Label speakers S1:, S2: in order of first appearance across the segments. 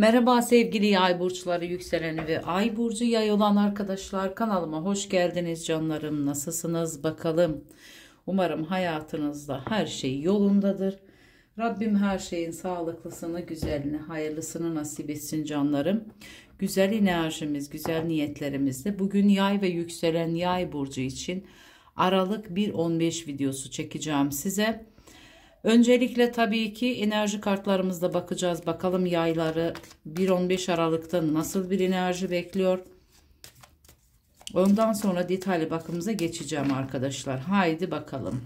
S1: Merhaba sevgili yay burçları yükseleni ve ay burcu yay olan arkadaşlar kanalıma hoş geldiniz canlarım. Nasılsınız bakalım. Umarım hayatınızda her şey yolundadır. Rabbim her şeyin sağlıklısını, güzelini, hayırlısını nasip etsin canlarım. Güzel enerjimiz, güzel niyetlerimizle bugün yay ve yükselen yay burcu için Aralık 115 videosu çekeceğim size. Öncelikle tabii ki enerji kartlarımızda bakacağız. Bakalım yayları 1-15 Aralık'ta nasıl bir enerji bekliyor. Ondan sonra detaylı bakımıza geçeceğim arkadaşlar. Haydi bakalım.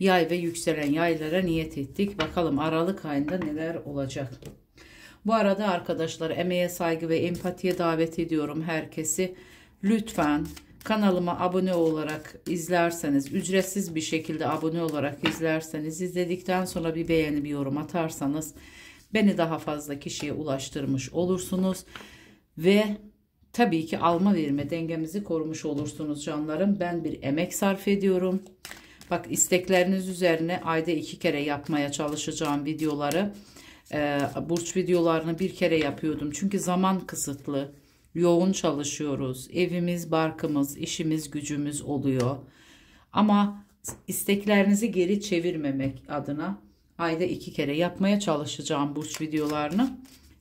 S1: Yay ve yükselen yaylara niyet ettik. Bakalım Aralık ayında neler olacak. Bu arada arkadaşlar emeğe saygı ve empatiye davet ediyorum herkesi. Lütfen Kanalıma abone olarak izlerseniz, ücretsiz bir şekilde abone olarak izlerseniz, izledikten sonra bir beğeni, bir yorum atarsanız beni daha fazla kişiye ulaştırmış olursunuz. Ve tabii ki alma verme dengemizi korumuş olursunuz canlarım. Ben bir emek sarf ediyorum. Bak istekleriniz üzerine ayda iki kere yapmaya çalışacağım videoları. Ee, burç videolarını bir kere yapıyordum. Çünkü zaman kısıtlı yoğun çalışıyoruz. Evimiz, barkımız, işimiz, gücümüz oluyor. Ama isteklerinizi geri çevirmemek adına ayda iki kere yapmaya çalışacağım burç videolarını.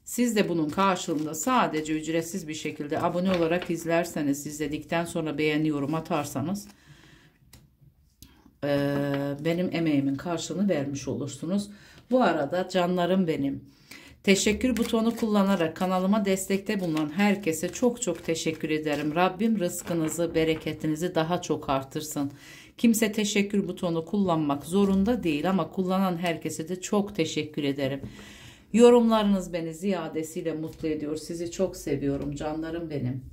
S1: Siz de bunun karşılığında sadece ücretsiz bir şekilde abone olarak izlerseniz, izledikten sonra beğeni yorum atarsanız benim emeğimin karşılığını vermiş olursunuz. Bu arada canlarım benim Teşekkür butonu kullanarak kanalıma destekte bulunan herkese çok çok teşekkür ederim. Rabbim rızkınızı, bereketinizi daha çok artırsın. Kimse teşekkür butonu kullanmak zorunda değil ama kullanan herkese de çok teşekkür ederim. Yorumlarınız beni ziyadesiyle mutlu ediyor. Sizi çok seviyorum canlarım benim.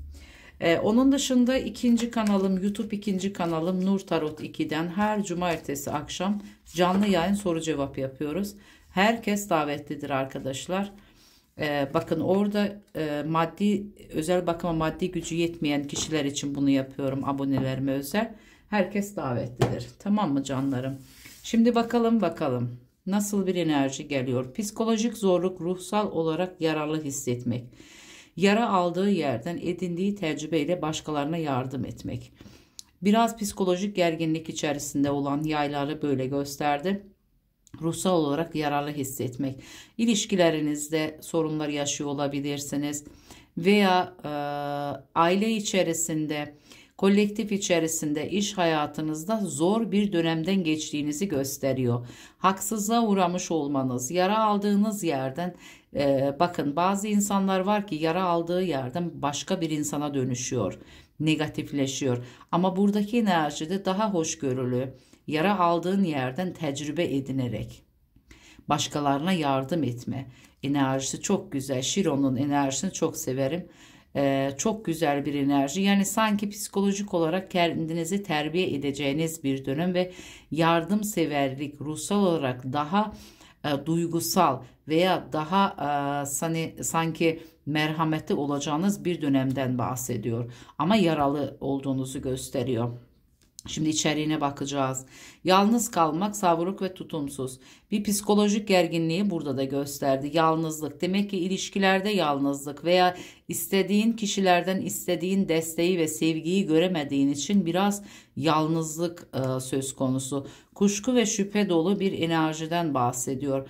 S1: Ee, onun dışında ikinci kanalım YouTube ikinci kanalım Nur Tarot 2'den her cumartesi akşam canlı yayın soru cevap yapıyoruz. Herkes davetlidir arkadaşlar. Ee, bakın orada e, maddi özel bakıma maddi gücü yetmeyen kişiler için bunu yapıyorum abonelerime özel. Herkes davetlidir. Tamam mı canlarım? Şimdi bakalım bakalım. Nasıl bir enerji geliyor? Psikolojik zorluk ruhsal olarak yararlı hissetmek. Yara aldığı yerden edindiği tecrübeyle başkalarına yardım etmek. Biraz psikolojik gerginlik içerisinde olan yayları böyle gösterdi ruhsal olarak yararlı hissetmek. İlişkilerinizde sorunlar yaşıyor olabilirsiniz veya e, aile içerisinde, kolektif içerisinde, iş hayatınızda zor bir dönemden geçtiğinizi gösteriyor. Haksızlığa uğramış olmanız, yara aldığınız yerden e, bakın bazı insanlar var ki yara aldığı yerden başka bir insana dönüşüyor, negatifleşiyor. Ama buradaki enerjide daha hoşgörülü, yara aldığın yerden tecrübe edinerek başkalarına yardım etme enerjisi çok güzel. Şiron'un enerjisini çok severim. Ee, çok güzel bir enerji. Yani sanki psikolojik olarak kendinizi terbiye edeceğiniz bir dönem ve yardımseverlik ruhsal olarak daha e, duygusal veya daha e, sani, sanki merhametli olacağınız bir dönemden bahsediyor. Ama yaralı olduğunuzu gösteriyor. Şimdi içeriğine bakacağız. Yalnız kalmak savruk ve tutumsuz. Bir psikolojik gerginliği burada da gösterdi. Yalnızlık demek ki ilişkilerde yalnızlık veya istediğin kişilerden istediğin desteği ve sevgiyi göremediğin için biraz yalnızlık e, söz konusu. Kuşku ve şüphe dolu bir enerjiden bahsediyor.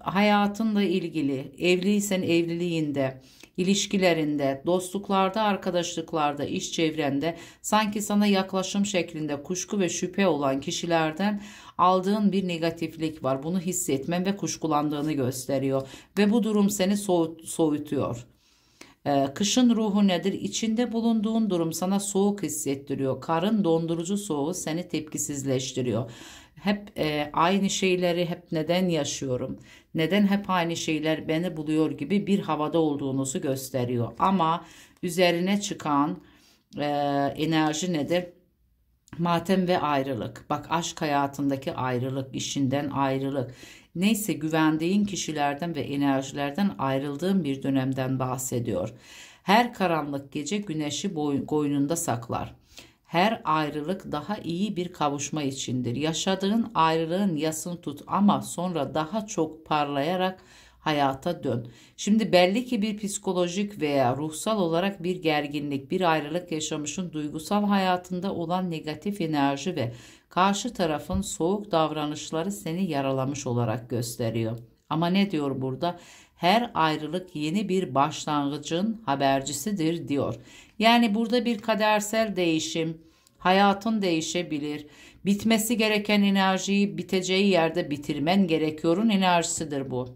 S1: Hayatınla ilgili evliysen evliliğinde ilişkilerinde, dostluklarda, arkadaşlıklarda, iş çevrende sanki sana yaklaşım şeklinde kuşku ve şüphe olan kişilerden aldığın bir negatiflik var. Bunu hissetmen ve kuşkulandığını gösteriyor ve bu durum seni soğutuyor. Ee, kışın ruhu nedir? İçinde bulunduğun durum sana soğuk hissettiriyor. Karın dondurucu soğuğu seni tepkisizleştiriyor hep e, aynı şeyleri hep neden yaşıyorum? Neden hep aynı şeyler beni buluyor gibi bir havada olduğunuzu gösteriyor. Ama üzerine çıkan e, enerji nedir? Matem ve ayrılık. Bak aşk hayatındaki ayrılık, işinden ayrılık. Neyse güvendiğin kişilerden ve enerjilerden ayrıldığın bir dönemden bahsediyor. Her karanlık gece güneşi boy, koynunda saklar. Her ayrılık daha iyi bir kavuşma içindir. Yaşadığın ayrılığın yasını tut ama sonra daha çok parlayarak hayata dön. Şimdi belli ki bir psikolojik veya ruhsal olarak bir gerginlik, bir ayrılık yaşamışın duygusal hayatında olan negatif enerji ve karşı tarafın soğuk davranışları seni yaralamış olarak gösteriyor. Ama ne diyor burada? her ayrılık yeni bir başlangıcın habercisidir diyor. Yani burada bir kadersel değişim, hayatın değişebilir. Bitmesi gereken enerjiyi biteceği yerde bitirmen gerekiyorun enerjisidir bu.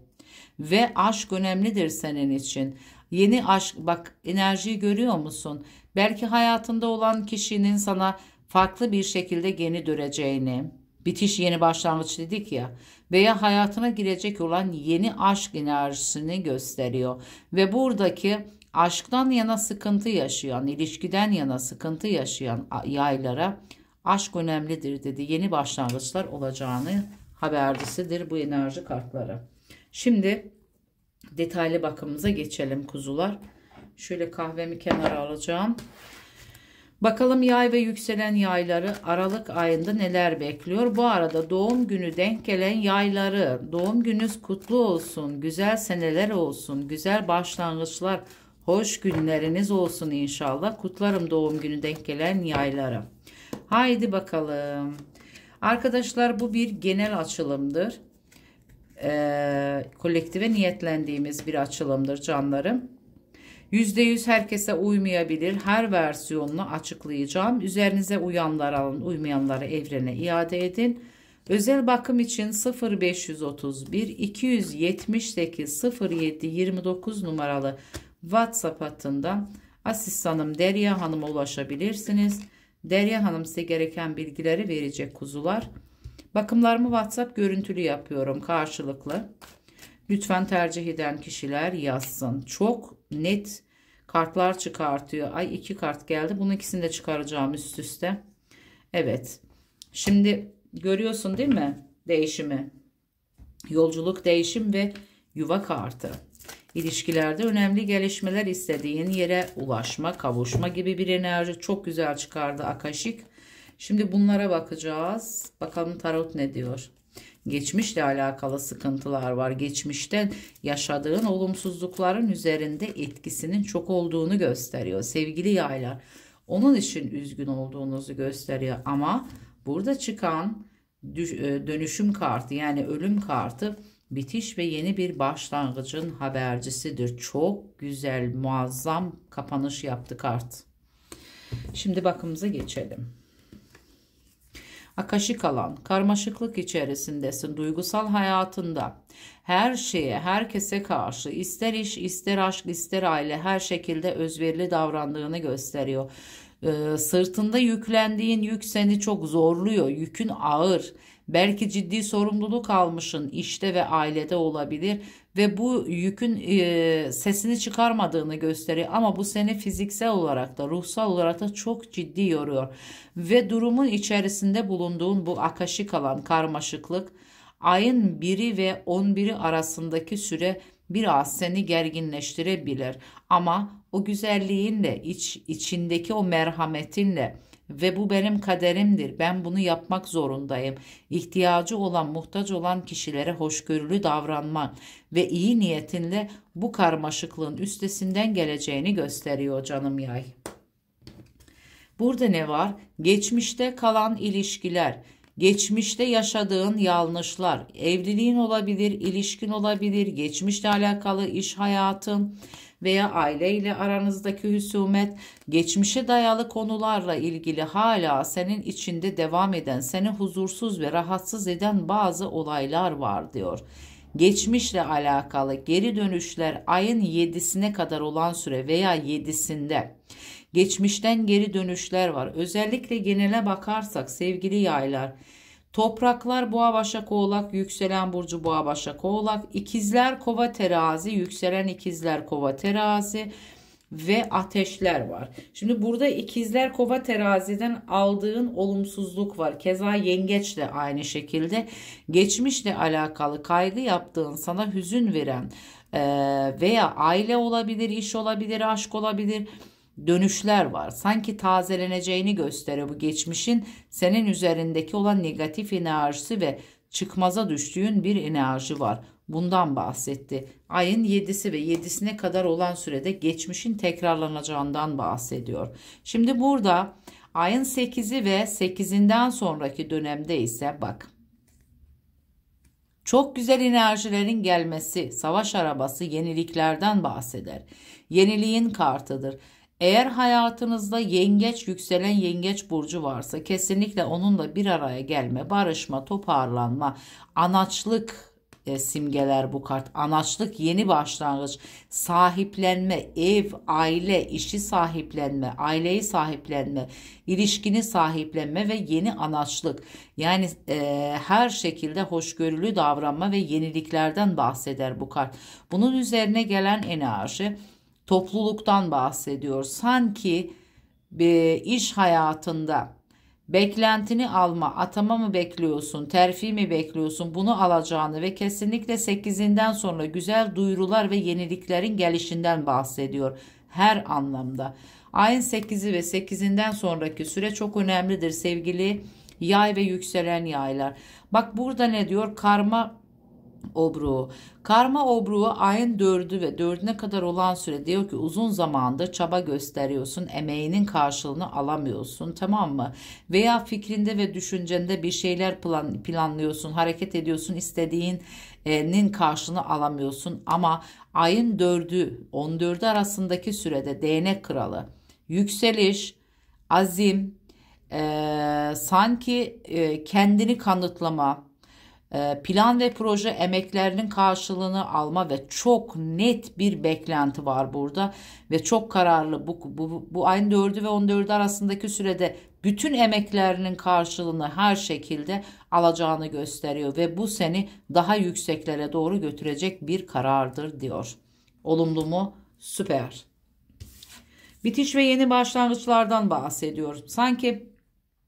S1: Ve aşk önemlidir senin için. Yeni aşk bak enerjiyi görüyor musun? Belki hayatında olan kişinin sana farklı bir şekilde yeni döneceğini, bitiş yeni başlangıç dedik ya veya hayatına girecek olan yeni aşk enerjisini gösteriyor. Ve buradaki aşktan yana sıkıntı yaşayan, ilişkiden yana sıkıntı yaşayan yaylara aşk önemlidir dedi. Yeni başlangıçlar olacağını habercisidir bu enerji kartları. Şimdi detaylı bakımımıza geçelim kuzular. Şöyle kahvemi kenara alacağım. Bakalım yay ve yükselen yayları Aralık ayında neler bekliyor? Bu arada doğum günü denk gelen yayları doğum gününüz kutlu olsun, güzel seneler olsun, güzel başlangıçlar, hoş günleriniz olsun inşallah. Kutlarım doğum günü denk gelen yayları. Haydi bakalım. Arkadaşlar bu bir genel açılımdır. Ee, kolektive niyetlendiğimiz bir açılımdır canlarım. %100 herkese uymayabilir. Her versiyonunu açıklayacağım. Üzerinize uyanlar alın, uymayanları evrene iade edin. Özel bakım için 0531 278 07 29 numaralı WhatsApp hattından asistanım Derya Hanım'a ulaşabilirsiniz. Derya Hanım size gereken bilgileri verecek kuzular. Bakımlarımı WhatsApp görüntülü yapıyorum karşılıklı. Lütfen tercih eden kişiler yazsın. Çok net kartlar çıkartıyor. Ay iki kart geldi. Bunun ikisini de çıkaracağım üst üste. Evet. Şimdi görüyorsun değil mi? Değişimi. Yolculuk, değişim ve yuva kartı. İlişkilerde önemli gelişmeler istediğin yere ulaşma, kavuşma gibi bir enerji çok güzel çıkardı Akaşik. Şimdi bunlara bakacağız. Bakalım tarot ne diyor? Geçmişle alakalı sıkıntılar var. Geçmişten yaşadığın olumsuzlukların üzerinde etkisinin çok olduğunu gösteriyor sevgili yaylar. Onun için üzgün olduğunuzu gösteriyor ama burada çıkan e, dönüşüm kartı yani ölüm kartı bitiş ve yeni bir başlangıcın habercisidir. Çok güzel, muazzam kapanış yaptı kart. Şimdi bakımıza geçelim. Akaşık alan, karmaşıklık içerisindesin duygusal hayatında. Her şeye, herkese karşı ister iş, ister aşk, ister aile her şekilde özverili davrandığını gösteriyor. Ee, sırtında yüklendiğin yük seni çok zorluyor. Yükün ağır. Belki ciddi sorumluluk almışın işte ve ailede olabilir ve bu yükün e, sesini çıkarmadığını gösteriyor ama bu seni fiziksel olarak da ruhsal olarak da çok ciddi yoruyor ve durumun içerisinde bulunduğun bu akaşik alan karmaşıklık ayın 1'i ve 11'i arasındaki süre biraz seni gerginleştirebilir ama o güzelliğinle iç içindeki o merhametinle ve bu benim kaderimdir. Ben bunu yapmak zorundayım. İhtiyacı olan, muhtaç olan kişilere hoşgörülü davranman ve iyi niyetinle bu karmaşıklığın üstesinden geleceğini gösteriyor canım yay. Burada ne var? Geçmişte kalan ilişkiler, geçmişte yaşadığın yanlışlar, evliliğin olabilir, ilişkin olabilir, geçmişle alakalı iş hayatın, veya aile ile aranızdaki husumet, geçmişe dayalı konularla ilgili hala senin içinde devam eden, seni huzursuz ve rahatsız eden bazı olaylar var diyor. Geçmişle alakalı geri dönüşler ayın 7'sine kadar olan süre veya 7'sinde. Geçmişten geri dönüşler var. Özellikle genele bakarsak sevgili yaylar Topraklar boğa başak oğlak yükselen burcu boğa başak oğlak İkizler kova terazi yükselen İkizler kova terazi ve ateşler var. Şimdi burada İkizler kova teraziden aldığın olumsuzluk var. Keza yengeç de aynı şekilde geçmişle alakalı kaygı yaptığın sana hüzün veren veya aile olabilir, iş olabilir, aşk olabilir dönüşler var. Sanki tazeleneceğini gösteriyor bu geçmişin senin üzerindeki olan negatif enerjisi ve çıkmaza düştüğün bir enerji var. Bundan bahsetti. Ayın 7'si ve 7'sine kadar olan sürede geçmişin tekrarlanacağından bahsediyor. Şimdi burada ayın 8'i ve 8'inden sonraki dönemde ise bak çok güzel enerjilerin gelmesi, savaş arabası yeniliklerden bahseder. Yeniliğin kartıdır. Eğer hayatınızda yengeç yükselen yengeç burcu varsa kesinlikle onunla bir araya gelme, barışma, toparlanma, anaçlık e, simgeler bu kart. Anaçlık yeni başlangıç, sahiplenme, ev, aile, işi sahiplenme, aileyi sahiplenme, ilişkini sahiplenme ve yeni anaçlık. Yani e, her şekilde hoşgörülü davranma ve yeniliklerden bahseder bu kart. Bunun üzerine gelen enerji topluluktan bahsediyor. Sanki bir e, iş hayatında beklentini alma, atama mı bekliyorsun, terfi mi bekliyorsun bunu alacağını ve kesinlikle 8'inden sonra güzel duyurular ve yeniliklerin gelişinden bahsediyor her anlamda. Ayın 8'i ve 8'inden sonraki süre çok önemlidir sevgili yay ve yükselen yaylar. Bak burada ne diyor? Karma obruğu. Karma obruğu ayın dördü ve dördüne kadar olan süre diyor ki uzun zamanda çaba gösteriyorsun, emeğinin karşılığını alamıyorsun tamam mı? Veya fikrinde ve düşüncende bir şeyler plan, planlıyorsun, hareket ediyorsun, istediğinin karşılığını alamıyorsun. Ama ayın dördü on dördü arasındaki sürede değnek kralı, yükseliş, azim, e, sanki e, kendini kanıtlama, ee, plan ve proje emeklerinin karşılığını alma ve çok net bir beklenti var burada ve çok kararlı bu, bu, bu ayın 4'ü ve 14'ü arasındaki sürede bütün emeklerinin karşılığını her şekilde alacağını gösteriyor ve bu seni daha yükseklere doğru götürecek bir karardır diyor. Olumlu mu? Süper. Bitiş ve yeni başlangıçlardan bahsediyorum. Sanki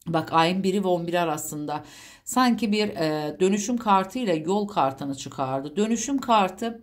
S1: Bak ayın 1'i ve 11 arasında sanki bir e, dönüşüm kartı ile yol kartını çıkardı. Dönüşüm kartı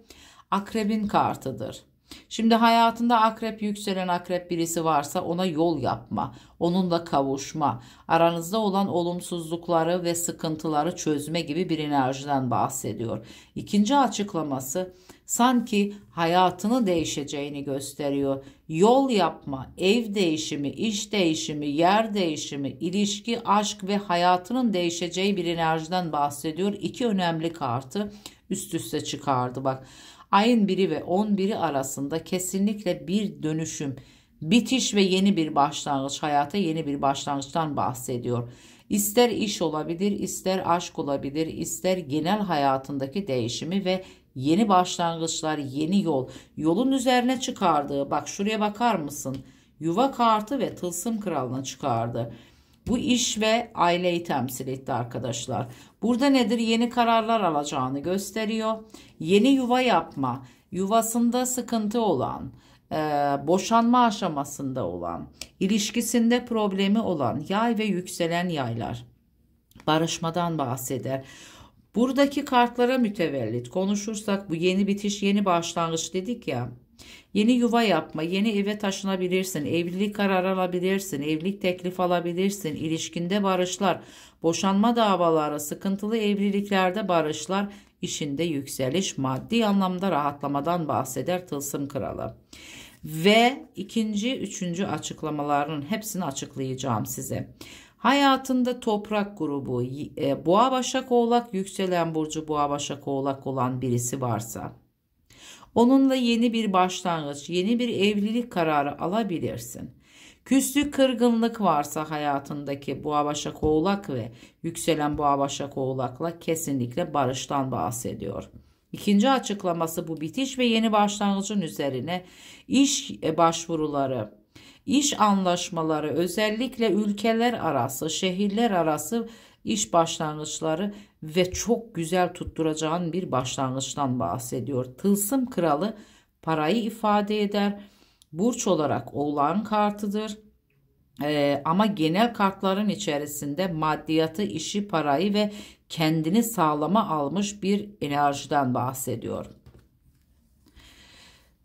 S1: akrebin kartıdır. Şimdi hayatında akrep yükselen akrep birisi varsa ona yol yapma, onunla kavuşma, aranızda olan olumsuzlukları ve sıkıntıları çözme gibi bir enerjiden bahsediyor. İkinci açıklaması sanki hayatını değişeceğini gösteriyor. Yol yapma, ev değişimi, iş değişimi, yer değişimi, ilişki, aşk ve hayatının değişeceği bir enerjiden bahsediyor. İki önemli kartı üst üste çıkardı bak. Ayın 1'i ve 11'i arasında kesinlikle bir dönüşüm, bitiş ve yeni bir başlangıç, hayata yeni bir başlangıçtan bahsediyor. İster iş olabilir, ister aşk olabilir, ister genel hayatındaki değişimi ve Yeni başlangıçlar, yeni yol. Yolun üzerine çıkardığı, bak şuraya bakar mısın? Yuva kartı ve tılsım kralına çıkardı. Bu iş ve aileyi temsil etti arkadaşlar. Burada nedir? Yeni kararlar alacağını gösteriyor. Yeni yuva yapma, yuvasında sıkıntı olan, e, boşanma aşamasında olan, ilişkisinde problemi olan yay ve yükselen yaylar barışmadan bahseder. Buradaki kartlara mütevellit konuşursak bu yeni bitiş yeni başlangıç dedik ya. Yeni yuva yapma, yeni eve taşınabilirsin, evlilik kararı alabilirsin, evlilik teklif alabilirsin, ilişkinde barışlar, boşanma davaları, sıkıntılı evliliklerde barışlar, işinde yükseliş, maddi anlamda rahatlamadan bahseder Tılsım Kralı. Ve ikinci, üçüncü açıklamaların hepsini açıklayacağım size. Hayatında toprak grubu e, boğa başak oğlak yükselen burcu boğa başak oğlak olan birisi varsa onunla yeni bir başlangıç yeni bir evlilik kararı alabilirsin. Küslük kırgınlık varsa hayatındaki boğa başak oğlak ve yükselen boğa başak oğlakla kesinlikle barıştan bahsediyor. İkinci açıklaması bu bitiş ve yeni başlangıcın üzerine iş e, başvuruları İş anlaşmaları özellikle ülkeler arası, şehirler arası iş başlangıçları ve çok güzel tutturacağın bir başlangıçtan bahsediyor. Tılsım kralı parayı ifade eder. Burç olarak oğlan kartıdır. Ee, ama genel kartların içerisinde maddiyatı, işi, parayı ve kendini sağlama almış bir enerjiden bahsediyor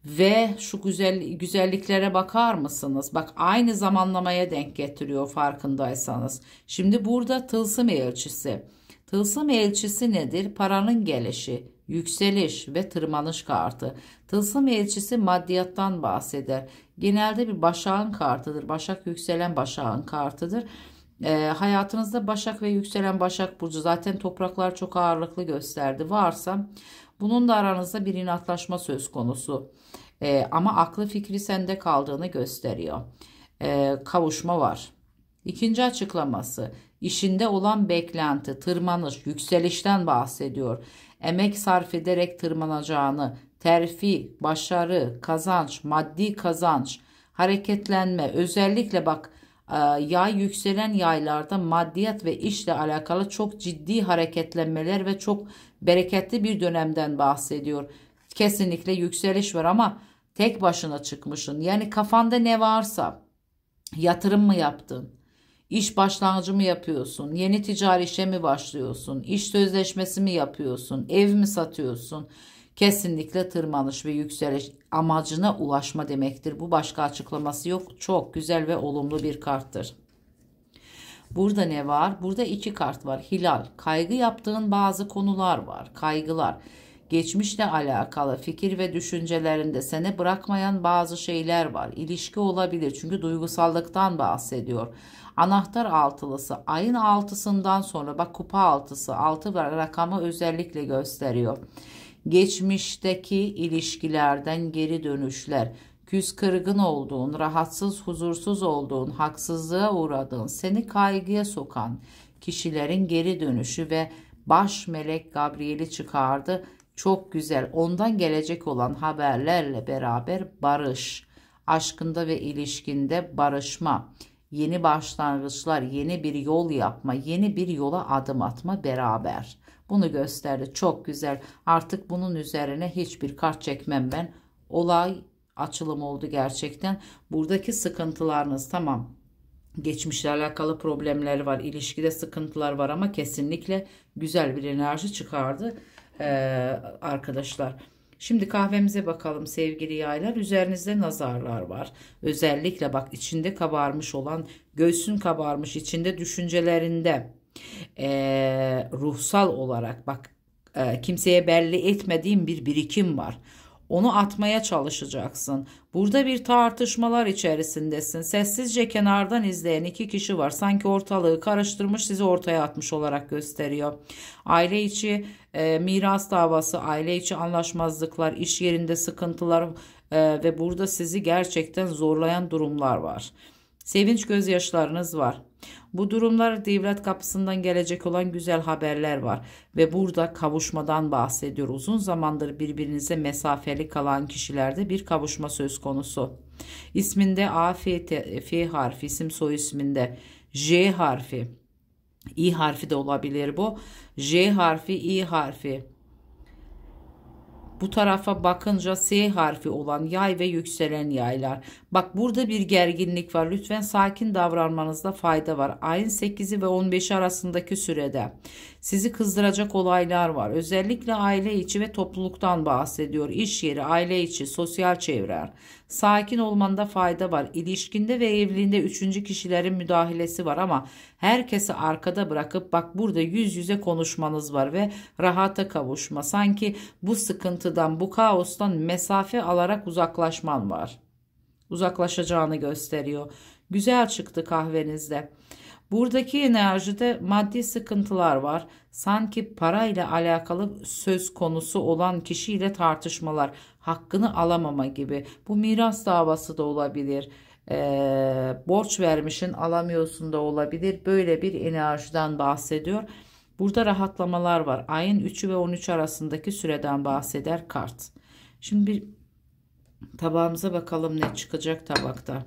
S1: ve şu güzel güzelliklere bakar mısınız? Bak aynı zamanlamaya denk getiriyor farkındaysanız. Şimdi burada tılsım elçisi. Tılsım elçisi nedir? Paranın gelişi, yükseliş ve tırmanış kartı. Tılsım elçisi maddiyattan bahseder. Genelde bir başağın kartıdır. Başak yükselen başağın kartıdır. E, hayatınızda Başak ve yükselen Başak Burcu zaten topraklar çok ağırlıklı gösterdi. Varsa bunun da aranızda bir inatlaşma söz konusu. E, ama aklı fikri sende kaldığını gösteriyor. E, kavuşma var. İkinci açıklaması işinde olan beklenti, tırmanış, yükselişten bahsediyor. Emek sarf ederek tırmanacağını, terfi, başarı, kazanç, maddi kazanç, hareketlenme özellikle bak e, yay yükselen yaylarda maddiyat ve işle alakalı çok ciddi hareketlenmeler ve çok bereketli bir dönemden bahsediyor. Kesinlikle yükseliş var ama tek başına çıkmışsın. Yani kafanda ne varsa yatırım mı yaptın? İş başlangıcı mı yapıyorsun? Yeni ticari işe mi başlıyorsun? İş sözleşmesi mi yapıyorsun? Ev mi satıyorsun? Kesinlikle tırmanış ve yükseliş amacına ulaşma demektir. Bu başka açıklaması yok. Çok güzel ve olumlu bir karttır. Burada ne var? Burada iki kart var. Hilal. Kaygı yaptığın bazı konular var. Kaygılar. Geçmişle alakalı fikir ve düşüncelerinde seni bırakmayan bazı şeyler var. İlişki olabilir çünkü duygusallıktan bahsediyor. Anahtar altılısı ayın altısından sonra bak kupa altısı altı rakamı özellikle gösteriyor. Geçmişteki ilişkilerden geri dönüşler Küs kırgın olduğun, rahatsız, huzursuz olduğun, haksızlığa uğradığın, seni kaygıya sokan kişilerin geri dönüşü ve baş melek Gabriel'i çıkardı. Çok güzel. Ondan gelecek olan haberlerle beraber barış, aşkında ve ilişkinde barışma, yeni başlangıçlar, yeni bir yol yapma, yeni bir yola adım atma beraber. Bunu gösterdi. Çok güzel. Artık bunun üzerine hiçbir kart çekmem ben. Olay açılım oldu gerçekten. Buradaki sıkıntılarınız tamam geçmişle alakalı problemler var, ilişkide sıkıntılar var ama kesinlikle güzel bir enerji çıkardı ee, arkadaşlar. Şimdi kahvemize bakalım sevgili yaylar. Üzerinizde nazarlar var. Özellikle bak içinde kabarmış olan, göğsün kabarmış içinde düşüncelerinde e, ruhsal olarak bak e, kimseye belli etmediğim bir birikim var. Onu atmaya çalışacaksın. Burada bir tartışmalar içerisindesin. Sessizce kenardan izleyen iki kişi var. Sanki ortalığı karıştırmış sizi ortaya atmış olarak gösteriyor. Aile içi e, miras davası, aile içi anlaşmazlıklar, iş yerinde sıkıntılar e, ve burada sizi gerçekten zorlayan durumlar var. Sevinç gözyaşlarınız var. Bu durumlar devlet kapısından gelecek olan güzel haberler var ve burada kavuşmadan bahsediyor. Uzun zamandır birbirinize mesafeli kalan kişilerde bir kavuşma söz konusu. İsminde A, F, T, F harfi, isim soy isminde J harfi, İ harfi de olabilir bu. J harfi, İ harfi, bu tarafa bakınca S harfi olan yay ve yükselen yaylar. Bak burada bir gerginlik var. Lütfen sakin davranmanızda fayda var. Ayın 8'i ve 15'i arasındaki sürede sizi kızdıracak olaylar var. Özellikle aile içi ve topluluktan bahsediyor. İş yeri, aile içi, sosyal çevre. Sakin olmanda fayda var. İlişkinde ve evliliğinde üçüncü kişilerin müdahalesi var ama herkesi arkada bırakıp bak burada yüz yüze konuşmanız var ve rahata kavuşma. Sanki bu sıkıntıdan, bu kaostan mesafe alarak uzaklaşman var. Uzaklaşacağını gösteriyor. Güzel çıktı kahvenizde. Buradaki enerjide maddi sıkıntılar var. Sanki parayla alakalı söz konusu olan kişiyle tartışmalar, hakkını alamama gibi. Bu miras davası da olabilir. Ee, borç vermişin alamıyorsun da olabilir. Böyle bir enerjiden bahsediyor. Burada rahatlamalar var. Ayın 3'ü ve 13 arasındaki süreden bahseder kart. Şimdi bir tabağımıza bakalım ne çıkacak tabakta.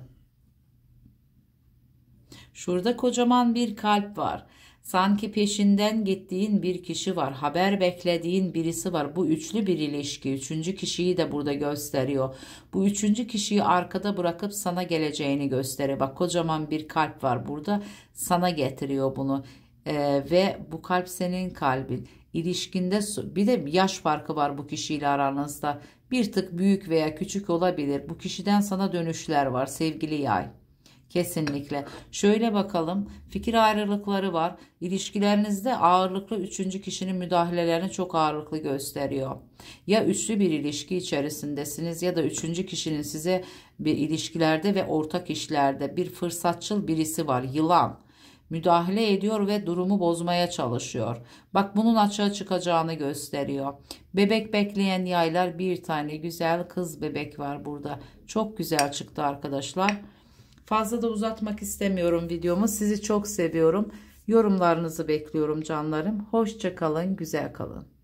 S1: Şurada kocaman bir kalp var. Sanki peşinden gittiğin bir kişi var, haber beklediğin birisi var. Bu üçlü bir ilişki. Üçüncü kişiyi de burada gösteriyor. Bu üçüncü kişiyi arkada bırakıp sana geleceğini gösteriyor. Bak kocaman bir kalp var burada. Sana getiriyor bunu. Ee, ve bu kalp senin kalbin. İlişkinde bir de yaş farkı var bu kişiyle aranızda. Bir tık büyük veya küçük olabilir. Bu kişiden sana dönüşler var sevgili yay. Kesinlikle. Şöyle bakalım. Fikir ayrılıkları var. İlişkilerinizde ağırlıklı üçüncü kişinin müdahalelerini çok ağırlıklı gösteriyor. Ya üçlü bir ilişki içerisindesiniz ya da üçüncü kişinin size bir ilişkilerde ve ortak işlerde bir fırsatçıl birisi var. Yılan müdahale ediyor ve durumu bozmaya çalışıyor. Bak bunun açığa çıkacağını gösteriyor. Bebek bekleyen yaylar bir tane güzel kız bebek var burada. Çok güzel çıktı arkadaşlar. Fazla da uzatmak istemiyorum videomu. Sizi çok seviyorum. Yorumlarınızı bekliyorum canlarım. Hoşça kalın, güzel kalın.